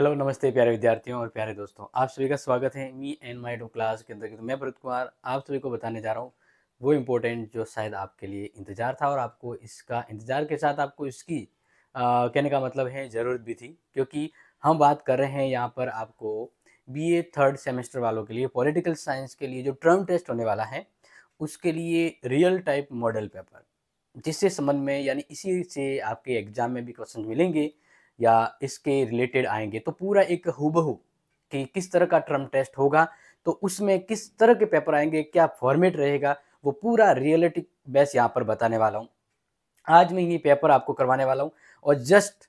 hello नमस्ते प्यारे विद्यार्थियों और प्यारे दोस्तों आप सभी का स्वागत है me and my two class के अंतर्गत तो मैं भरत कुमार आप सभी को बताने जा रहा हूँ वो इम्पोर्टेंट जो शायद आपके लिए इंतज़ार था और आपको इसका इंतज़ार के साथ आपको इसकी आ, कहने का मतलब है ज़रूरत भी थी क्योंकि हम बात कर रहे हैं यहाँ पर आपको बी ए थर्ड सेमेस्टर वालों के लिए पॉलिटिकल साइंस के लिए जो टर्म टेस्ट होने वाला है उसके लिए रियल टाइप मॉडल पेपर जिससे संबंध में यानी इसी से आपके एग्ज़ाम में भी क्वेश्चन मिलेंगे या इसके रिलेटेड आएंगे तो पूरा एक हुबहू कि किस तरह का ट्रम्प टेस्ट होगा तो उसमें किस तरह के पेपर आएंगे क्या फॉर्मेट रहेगा वो पूरा रियलिटी बेस यहाँ पर बताने वाला हूँ आज मैं ये पेपर आपको करवाने वाला हूँ और जस्ट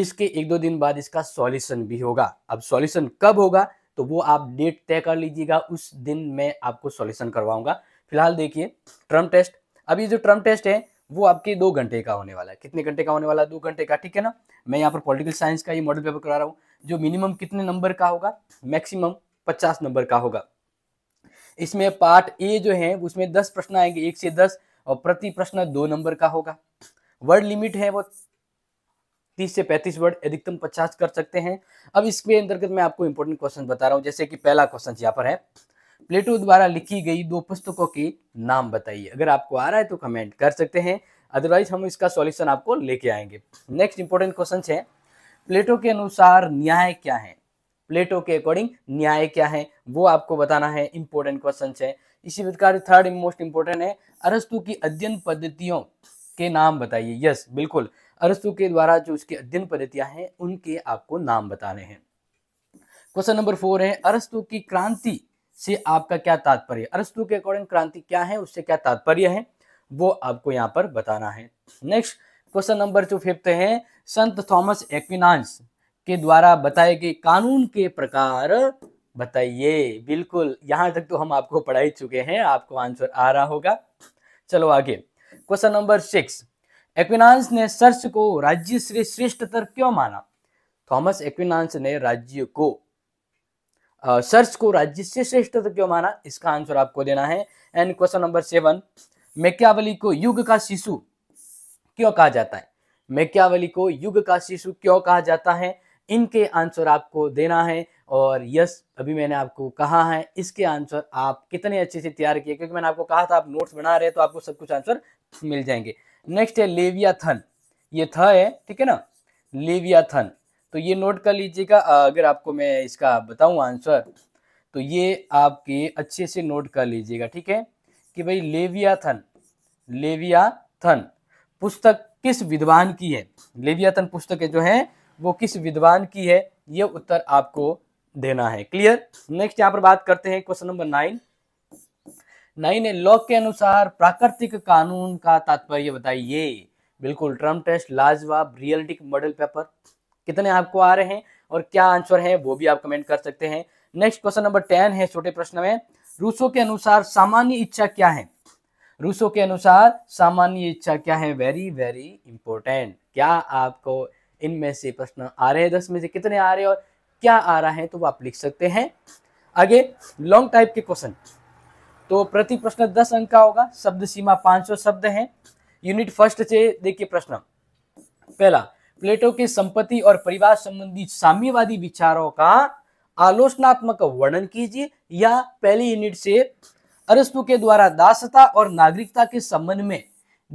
इसके एक दो दिन बाद इसका सॉल्यूशन भी होगा अब सॉल्यूशन कब होगा तो वो आप डेट तय कर लीजिएगा उस दिन मैं आपको सॉल्यूशन करवाऊंगा फिलहाल देखिए ट्रम्प टेस्ट अब ये जो ट्रम्प टेस्ट है वो आपके दो घंटे का होने वाला है कितने घंटे का होने वाला है दो घंटे का ठीक है ना मैं यहाँ पर पॉलिटिकल साइंस का ही मॉडल पेपर करा रहा हूँ जो मिनिमम कितने नंबर का होगा मैक्सिमम पचास नंबर का होगा इसमें पार्ट ए जो है उसमें दस प्रश्न आएंगे एक से दस और प्रति प्रश्न दो नंबर का होगा वर्ड लिमिट है वो तीस से पैंतीस वर्ड अधिकतम पचास कर सकते हैं अब इसके अंतर्गत मैं आपको इंपोर्टेंट क्वेश्चन बता रहा हूँ जैसे कि पहला क्वेश्चन यहाँ पर है प्लेटो द्वारा लिखी गई दो पुस्तकों के नाम बताइए अगर आपको आ रहा है तो कमेंट कर सकते हैं अदरवाइज हम इसका सॉल्यूशन आपको लेके आएंगे नेक्स्ट इंपॉर्टेंट क्वेश्चन है प्लेटो के अनुसार न्याय क्या है प्लेटो के अकॉर्डिंग न्याय क्या है वो आपको बताना है इंपॉर्टेंट क्वेश्चन है इसी प्रकार थर्ड मोस्ट इंपोर्टेंट है अरस्तु की अध्ययन पद्धतियों के नाम बताइए यस बिल्कुल अरस्तु के द्वारा जो उसकी अध्ययन पद्धतियां हैं उनके आपको नाम बताने हैं क्वेश्चन नंबर फोर है अरस्तु की क्रांति से आपका क्या तात्पर्य अरस्तु के अकॉर्डिंग क्रांति क्या है उससे क्या तात्पर्य है वो आपको यहाँ पर बताना है नेक्स्ट क्वेश्चन नंबर जो फिफ्थ है संत थॉमस एक्विनांस के द्वारा बताए गए कानून के प्रकार बताइए बिल्कुल यहां तक तो हम आपको पढ़ा ही चुके हैं आपको आंसर आ रहा होगा चलो आगे क्वेश्चन नंबर सिक्स एक्विनांस ने सर्च को राज्य से श्रेष्ठतर क्यों माना थॉमस एक्विनांस ने राज्य को सर्च को राज्य से श्रेष्ठ तो क्यों माना इसका आंसर आपको देना है and question number seven Machiavelli को युग का शिशु क्यों कहा जाता है मेक्यावली को युग का शिशु क्यों कहा जाता है इनके आंसर आपको देना है और यस अभी मैंने आपको कहा है इसके आंसर आप कितने अच्छे से तैयार किए क्योंकि मैंने आपको कहा था आप नोट्स बना रहे तो आपको सब कुछ आंसर मिल जाएंगे नेक्स्ट है लेवियाथन ये थ है ठीक है ना लेवियाथन तो ये नोट कर लीजिएगा अगर आपको मैं इसका बताऊं आंसर तो ये आपके अच्छे से नोट कर लीजिएगा ठीक है कि भाई लेवियाथन लेवियाथन पुस्तक किस विद्वान की है लेवियाथन पुस्तक जो है वो किस विद्वान की है ये उत्तर आपको देना है क्लियर नेक्स्ट यहाँ पर बात करते हैं क्वेश्चन नंबर नाइन नाइन है लॉ के अनुसार प्राकृतिक कानून का तात्पर्य बताइए बिल्कुल ट्रम्प टेस्ट लाजवाब रियलिटिक मॉडल पेपर कितने आपको आ रहे हैं और क्या आंसर है वो भी आप कमेंट कर सकते हैं नेक्स्ट क्वेश्चन नंबर टेन है छोटे प्रश्न में रूसो के अनुसार सामान्य इच्छा क्या है रूसो के अनुसार सामान्य इच्छा क्या है वेरी वेरी इंपॉर्टेंट क्या आपको इनमें से प्रश्न आ रहे हैं दस में से कितने आ रहे हैं और क्या आ रहा है तो वो आप लिख सकते हैं आगे लॉन्ग टाइप के क्वेश्चन तो प्रति प्रश्न दस अंक का होगा शब्द सीमा 500 शब्द है यूनिट फर्स्ट से देखिए प्रश्न पहला प्लेटो के संपत्ति और परिवार संबंधी साम्यवादी विचारों का आलोचनात्मक वर्णन कीजिए या पहली यूनिट से अरस्तु के द्वारा दासता और नागरिकता के संबंध में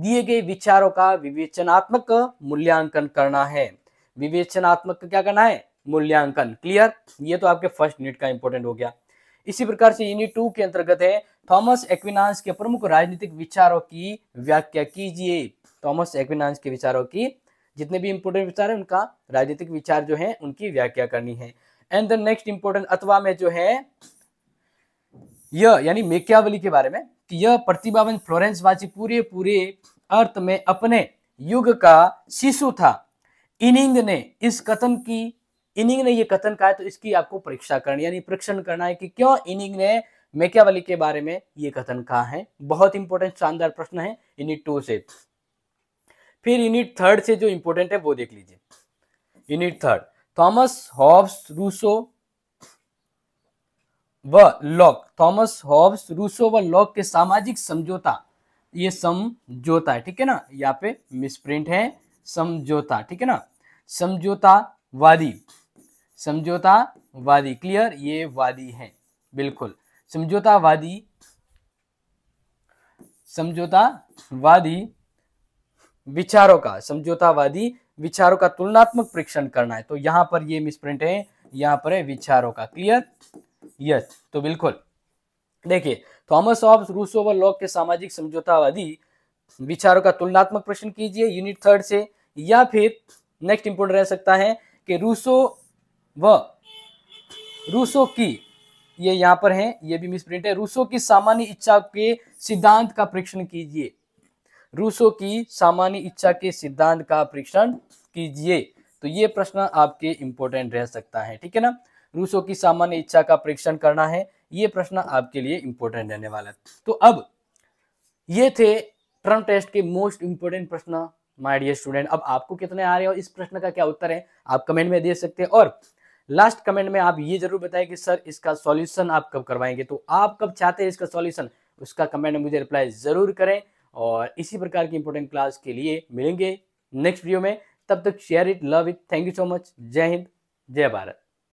दिए गए विचारों का विवेचनात्मक मूल्यांकन करना है विवेचनात्मक क्या करना है मूल्यांकन क्लियर ये तो आपके फर्स्ट यूनिट का इंपोर्टेंट हो गया इसी प्रकार से यूनिट टू के अंतर्गत है थॉमस एक्विनांस के प्रमुख राजनीतिक विचारों की व्याख्या कीजिए थॉमस एक्विनांस के विचारों की जितने भी इंपोर्टेंट विचार हैं उनका राजनीतिक विचार जो है उनकी व्याख्या करनी है एंड द नेक्स्ट इंपोर्टेंट अथवा में जो है यह यानी मेक्यावली के बारे में कि यह प्रतिभावन फ्लोरेंस वाची पूरे पूरे अर्थ में अपने युग का शिशु था इनिंग ने इस कथन की इनिंग ने यह कथन कहा तो इसकी आपको परीक्षा करनी यानी परीक्षण करना है कि क्यों इनिंग ने मेक्यावली के बारे में ये कथन कहा है बहुत इंपॉर्टेंट शानदार प्रश्न है इन टू से फिर यूनिट थर्ड से जो इंपॉर्टेंट है वो देख लीजिए unit third Thomas Hobbes Rousseau व लॉक थॉमस हॉब्स रूसो व लॉक के सामाजिक समझौता ये समझौता है ठीक है ना यहाँ पे मिसप्रिंट है समझौता ठीक है ना समझौतावादी समझौतावादी क्लियर ये वादी है बिल्कुल समझौतावादी समझौतावादी विचारों का समझौतावादी विचारों का तुलनात्मक परीक्षण करना है तो यहां पर ये मिसप्रिंट है यहां पर है विचारों का क्लियर यस तो बिल्कुल देखिए थॉमस ऑफ रूसो व लॉक के सामाजिक समझौतावादी विचारों का तुलनात्मक प्रश्न कीजिए यूनिट थर्ड से या फिर नेक्स्ट इंपोर्टेंट रह सकता है कि रूसो व रूसो की ये यहां पर है ये भी मिसप्रिंट है रूसो की सामान्य इच्छा के सिद्धांत का परीक्षण कीजिए रूसो की सामान्य इच्छा के सिद्धांत का परीक्षण कीजिए तो ये प्रश्न आपके इंपोर्टेंट रह सकता है ठीक है ना रूसो की सामान्य इच्छा का परीक्षण करना है ये प्रश्न आपके लिए इंपोर्टेंट रहने वाला है तो अब ये थे ट्रम टेस्ट के मोस्ट इंपोर्टेंट प्रश्न माय डियर स्टूडेंट अब आपको कितने आ रहे हैं और इस प्रश्न का क्या उत्तर है आप कमेंट में दे सकते हैं और लास्ट कमेंट में आप ये जरूर बताएं कि सर इसका सॉल्यूशन आप कब करवाएंगे तो आप कब चाहते हैं इसका सॉल्यूशन उसका कमेंट में मुझे रिप्लाई जरूर करें और इसी प्रकार की इंपॉर्टेंट क्लास के लिए मिलेंगे नेक्स्ट वीडियो में तब तक share it love it thank you so much जय हिंद जय भारत